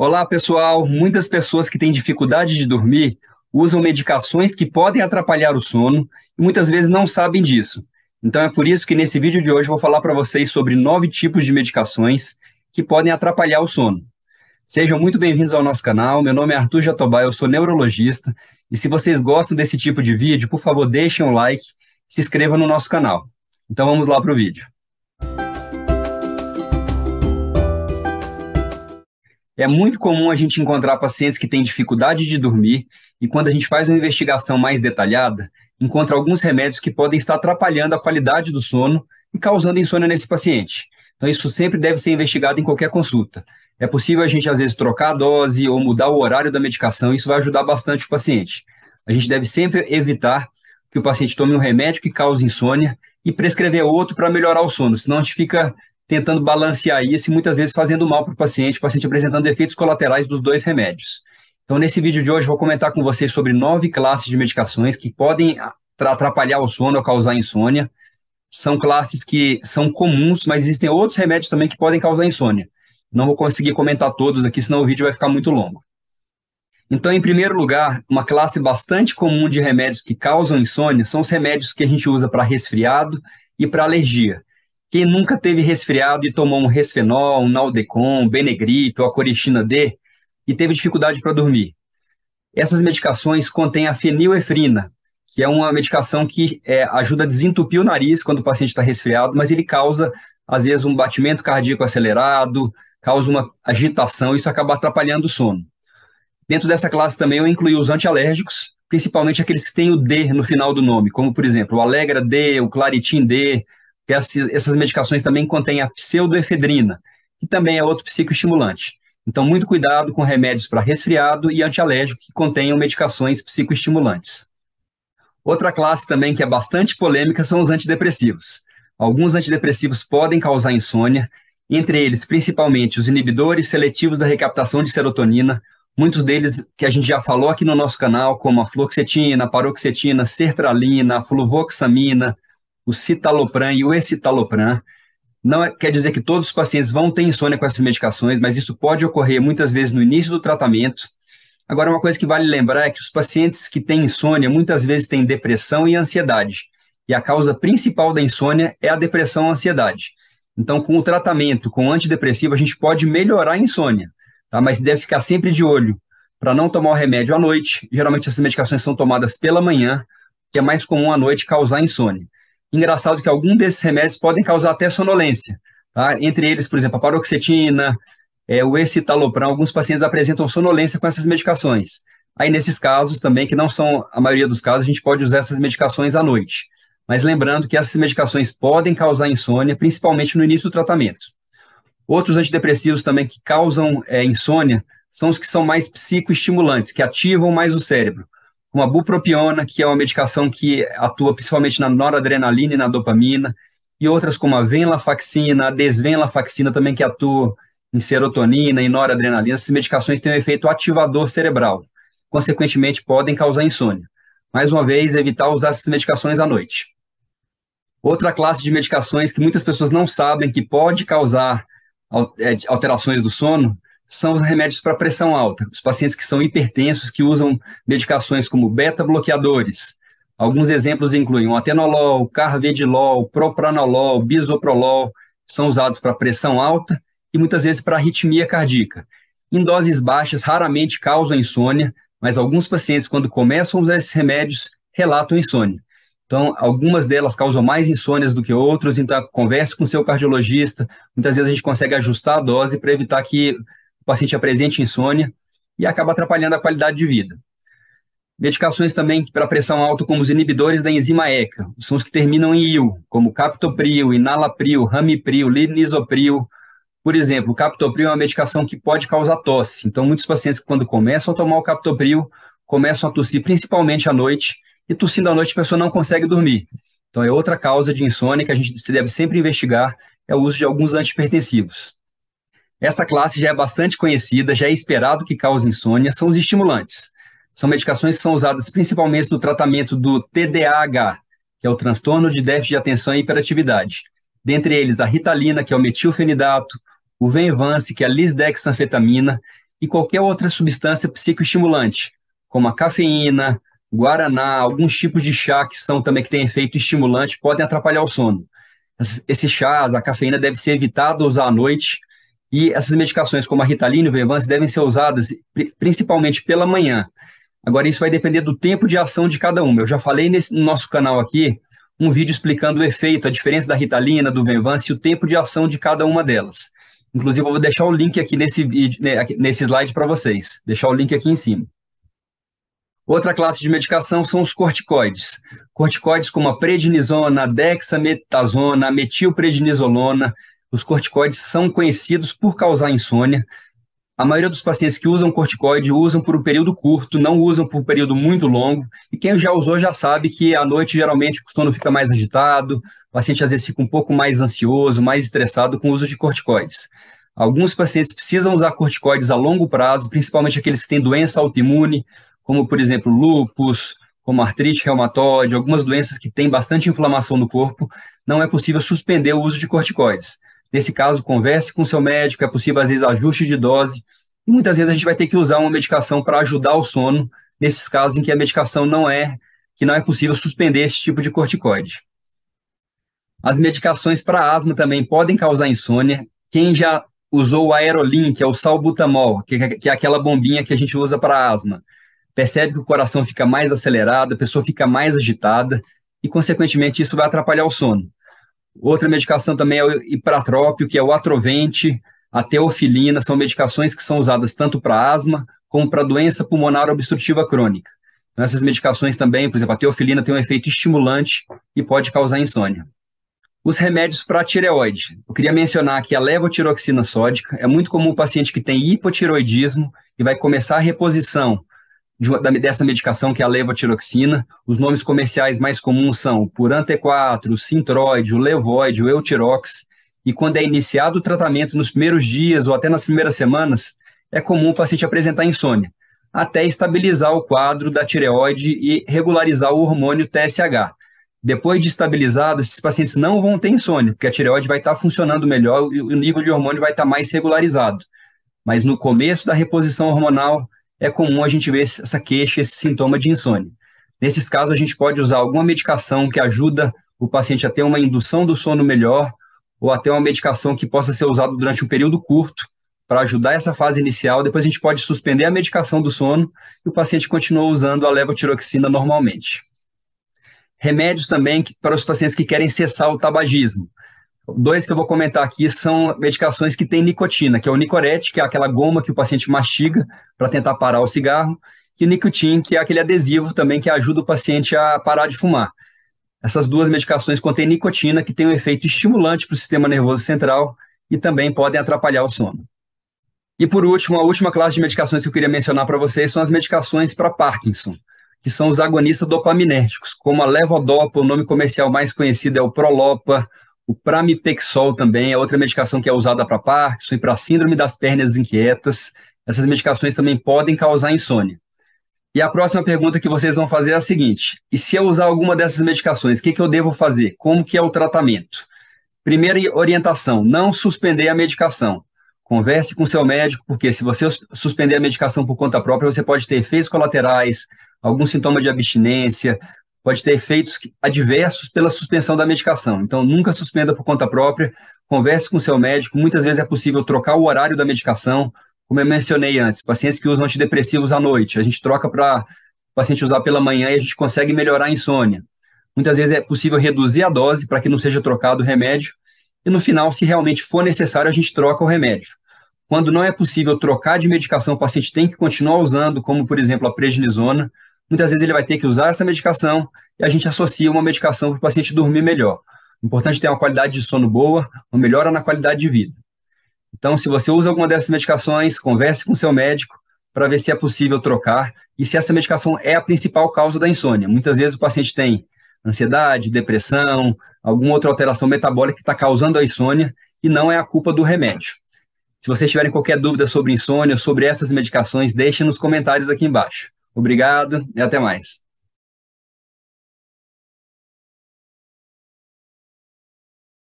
Olá, pessoal. Muitas pessoas que têm dificuldade de dormir usam medicações que podem atrapalhar o sono e muitas vezes não sabem disso. Então é por isso que nesse vídeo de hoje vou falar para vocês sobre nove tipos de medicações que podem atrapalhar o sono. Sejam muito bem-vindos ao nosso canal. Meu nome é Arthur Jatobá, eu sou neurologista. E se vocês gostam desse tipo de vídeo, por favor, deixem um like, se inscrevam no nosso canal. Então vamos lá para o vídeo. É muito comum a gente encontrar pacientes que têm dificuldade de dormir e quando a gente faz uma investigação mais detalhada, encontra alguns remédios que podem estar atrapalhando a qualidade do sono e causando insônia nesse paciente. Então, isso sempre deve ser investigado em qualquer consulta. É possível a gente, às vezes, trocar a dose ou mudar o horário da medicação, isso vai ajudar bastante o paciente. A gente deve sempre evitar que o paciente tome um remédio que cause insônia e prescrever outro para melhorar o sono, senão a gente fica tentando balancear isso e muitas vezes fazendo mal para o paciente, o paciente apresentando efeitos colaterais dos dois remédios. Então, nesse vídeo de hoje, vou comentar com vocês sobre nove classes de medicações que podem atrapalhar o sono ou causar insônia. São classes que são comuns, mas existem outros remédios também que podem causar insônia. Não vou conseguir comentar todos aqui, senão o vídeo vai ficar muito longo. Então, em primeiro lugar, uma classe bastante comum de remédios que causam insônia são os remédios que a gente usa para resfriado e para alergia. Quem nunca teve resfriado e tomou um resfenol, um naldecon, um benegripe ou a coristina D e teve dificuldade para dormir? Essas medicações contêm a fenilefrina, que é uma medicação que é, ajuda a desentupir o nariz quando o paciente está resfriado, mas ele causa, às vezes, um batimento cardíaco acelerado, causa uma agitação, isso acaba atrapalhando o sono. Dentro dessa classe também eu incluí os antialérgicos, principalmente aqueles que têm o D no final do nome, como, por exemplo, o Alegra D, o Claritin D, que essas medicações também contêm a pseudoefedrina, que também é outro psicoestimulante. Então, muito cuidado com remédios para resfriado e antialérgico que contenham medicações psicoestimulantes. Outra classe também que é bastante polêmica são os antidepressivos. Alguns antidepressivos podem causar insônia, entre eles principalmente os inibidores seletivos da recaptação de serotonina, muitos deles que a gente já falou aqui no nosso canal, como a fluoxetina, a paroxetina, sertralina, a fluvoxamina, o citalopram e o escitalopram. Não é, quer dizer que todos os pacientes vão ter insônia com essas medicações, mas isso pode ocorrer muitas vezes no início do tratamento. Agora, uma coisa que vale lembrar é que os pacientes que têm insônia muitas vezes têm depressão e ansiedade. E a causa principal da insônia é a depressão e a ansiedade. Então, com o tratamento com o antidepressivo, a gente pode melhorar a insônia, tá? mas deve ficar sempre de olho para não tomar o remédio à noite. Geralmente, essas medicações são tomadas pela manhã, que é mais comum à noite causar insônia. Engraçado que alguns desses remédios podem causar até sonolência. Tá? Entre eles, por exemplo, a paroxetina, é, o escitalopram, alguns pacientes apresentam sonolência com essas medicações. Aí, nesses casos também, que não são a maioria dos casos, a gente pode usar essas medicações à noite. Mas lembrando que essas medicações podem causar insônia, principalmente no início do tratamento. Outros antidepressivos também que causam é, insônia são os que são mais psicoestimulantes, que ativam mais o cérebro uma a bupropiona, que é uma medicação que atua principalmente na noradrenalina e na dopamina, e outras como a venlafaxina, a desvenlafaxina também que atua em serotonina e noradrenalina. Essas medicações têm um efeito ativador cerebral, consequentemente podem causar insônia. Mais uma vez, evitar usar essas medicações à noite. Outra classe de medicações que muitas pessoas não sabem que pode causar é, alterações do sono são os remédios para pressão alta. Os pacientes que são hipertensos, que usam medicações como beta-bloqueadores. Alguns exemplos incluem o atenolol, carvedilol, propranolol, bisoprolol, são usados para pressão alta e muitas vezes para arritmia cardíaca. Em doses baixas, raramente causam insônia, mas alguns pacientes, quando começam a usar esses remédios, relatam insônia. Então, algumas delas causam mais insônias do que outras, então converse com seu cardiologista. Muitas vezes a gente consegue ajustar a dose para evitar que paciente apresente é insônia e acaba atrapalhando a qualidade de vida. Medicações também para pressão alta, como os inibidores da enzima ECA, são os que terminam em IL, como captopril, inalapril, ramipril, linisopril. Por exemplo, o captopril é uma medicação que pode causar tosse. Então, muitos pacientes, quando começam a tomar o captopril, começam a tossir principalmente à noite, e tossindo à noite a pessoa não consegue dormir. Então, é outra causa de insônia que a gente deve sempre investigar, é o uso de alguns antipertensivos. Essa classe já é bastante conhecida, já é esperado que cause insônia, são os estimulantes. São medicações que são usadas principalmente no tratamento do TDAH, que é o transtorno de déficit de atenção e hiperatividade. Dentre eles, a ritalina, que é o metilfenidato, o venvance, que é a lisdexanfetamina, e qualquer outra substância psicoestimulante, como a cafeína, guaraná, alguns tipos de chá que são também que têm efeito estimulante, podem atrapalhar o sono. Esses chás, a cafeína deve ser evitada usar à noite, e essas medicações, como a Ritalina e o Vevance, devem ser usadas principalmente pela manhã. Agora, isso vai depender do tempo de ação de cada uma. Eu já falei nesse, no nosso canal aqui um vídeo explicando o efeito, a diferença da Ritalina, do Venvance e o tempo de ação de cada uma delas. Inclusive, eu vou deixar o link aqui nesse, né, nesse slide para vocês. Deixar o link aqui em cima. Outra classe de medicação são os corticoides. Corticoides como a prednisona, a dexametasona, a metilprednisolona, os corticoides são conhecidos por causar insônia. A maioria dos pacientes que usam corticoide usam por um período curto, não usam por um período muito longo. E quem já usou já sabe que à noite geralmente o sono fica mais agitado, o paciente às vezes fica um pouco mais ansioso, mais estressado com o uso de corticoides. Alguns pacientes precisam usar corticoides a longo prazo, principalmente aqueles que têm doença autoimune, como por exemplo lúpus, como artrite reumatoide, algumas doenças que têm bastante inflamação no corpo, não é possível suspender o uso de corticoides. Nesse caso, converse com seu médico, é possível às vezes ajuste de dose. E muitas vezes a gente vai ter que usar uma medicação para ajudar o sono, nesses casos em que a medicação não é, que não é possível suspender esse tipo de corticoide. As medicações para asma também podem causar insônia. Quem já usou o aerolin, que é o salbutamol, que, é, que é aquela bombinha que a gente usa para asma, percebe que o coração fica mais acelerado, a pessoa fica mais agitada e, consequentemente, isso vai atrapalhar o sono. Outra medicação também é o ipratrópio, que é o atrovente, a teofilina, são medicações que são usadas tanto para asma como para doença pulmonar obstrutiva crônica. Então, essas medicações também, por exemplo, a teofilina tem um efeito estimulante e pode causar insônia. Os remédios para tireoide. Eu queria mencionar que a levotiroxina sódica é muito comum o paciente que tem hipotiroidismo e vai começar a reposição de uma, dessa medicação que é a levotiroxina. Os nomes comerciais mais comuns são Puran T4, o Sintroid, o Levoid, o Eutirox. E quando é iniciado o tratamento nos primeiros dias ou até nas primeiras semanas, é comum o paciente apresentar insônia, até estabilizar o quadro da tireoide e regularizar o hormônio TSH. Depois de estabilizado, esses pacientes não vão ter insônia, porque a tireoide vai estar funcionando melhor e o nível de hormônio vai estar mais regularizado. Mas no começo da reposição hormonal, é comum a gente ver essa queixa, esse sintoma de insônia. Nesses casos, a gente pode usar alguma medicação que ajuda o paciente a ter uma indução do sono melhor, ou até uma medicação que possa ser usada durante um período curto para ajudar essa fase inicial. Depois a gente pode suspender a medicação do sono e o paciente continua usando a levotiroxina normalmente. Remédios também para os pacientes que querem cessar o tabagismo. Dois que eu vou comentar aqui são medicações que têm nicotina, que é o nicorete, que é aquela goma que o paciente mastiga para tentar parar o cigarro, e o nicotin, que é aquele adesivo também que ajuda o paciente a parar de fumar. Essas duas medicações contêm nicotina, que tem um efeito estimulante para o sistema nervoso central e também podem atrapalhar o sono. E por último, a última classe de medicações que eu queria mencionar para vocês são as medicações para Parkinson, que são os agonistas dopaminérgicos, como a levodopa, o nome comercial mais conhecido é o Prolopa, o pramipexol também é outra medicação que é usada para Parkinson e para síndrome das pernas inquietas. Essas medicações também podem causar insônia. E a próxima pergunta que vocês vão fazer é a seguinte: e se eu usar alguma dessas medicações, o que, que eu devo fazer? Como que é o tratamento? Primeira orientação: não suspender a medicação. Converse com seu médico, porque se você suspender a medicação por conta própria, você pode ter efeitos colaterais, algum sintoma de abstinência, pode ter efeitos adversos pela suspensão da medicação. Então, nunca suspenda por conta própria, converse com seu médico. Muitas vezes é possível trocar o horário da medicação, como eu mencionei antes, pacientes que usam antidepressivos à noite, a gente troca para o paciente usar pela manhã e a gente consegue melhorar a insônia. Muitas vezes é possível reduzir a dose para que não seja trocado o remédio, e no final, se realmente for necessário, a gente troca o remédio. Quando não é possível trocar de medicação, o paciente tem que continuar usando, como por exemplo a prednisona, muitas vezes ele vai ter que usar essa medicação e a gente associa uma medicação para o paciente dormir melhor. O importante é ter uma qualidade de sono boa, uma melhora na qualidade de vida. Então, se você usa alguma dessas medicações, converse com seu médico para ver se é possível trocar e se essa medicação é a principal causa da insônia. Muitas vezes o paciente tem ansiedade, depressão, alguma outra alteração metabólica que está causando a insônia e não é a culpa do remédio. Se vocês tiverem qualquer dúvida sobre insônia, sobre essas medicações, deixem nos comentários aqui embaixo. Obrigado e até mais.